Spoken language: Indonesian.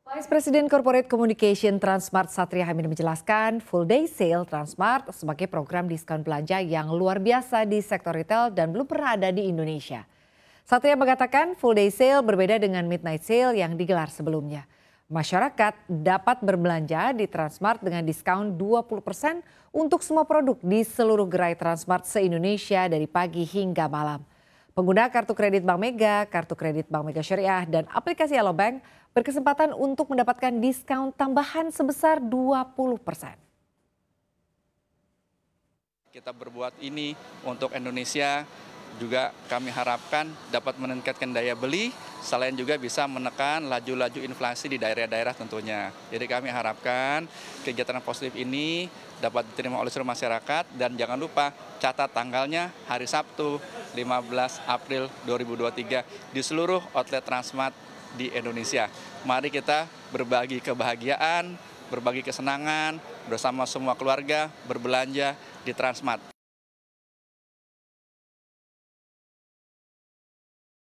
Vice President Corporate Communication Transmart Satria Hamid menjelaskan full day sale Transmart sebagai program diskon belanja yang luar biasa di sektor retail dan belum pernah ada di Indonesia. Satria mengatakan full day sale berbeda dengan midnight sale yang digelar sebelumnya. Masyarakat dapat berbelanja di Transmart dengan diskon 20% untuk semua produk di seluruh gerai Transmart se-Indonesia dari pagi hingga malam. Pengguna kartu kredit Bank Mega, kartu kredit Bank Mega Syariah, dan aplikasi Alobank Bank berkesempatan untuk mendapatkan diskon tambahan sebesar 20 persen. Kita berbuat ini untuk Indonesia juga kami harapkan dapat meningkatkan daya beli, selain juga bisa menekan laju-laju inflasi di daerah-daerah tentunya. Jadi kami harapkan kegiatan positif ini dapat diterima oleh seluruh masyarakat dan jangan lupa catat tanggalnya hari Sabtu 15 April 2023 di seluruh outlet Transmart di Indonesia. Mari kita berbagi kebahagiaan, berbagi kesenangan bersama semua keluarga, berbelanja di Transmart.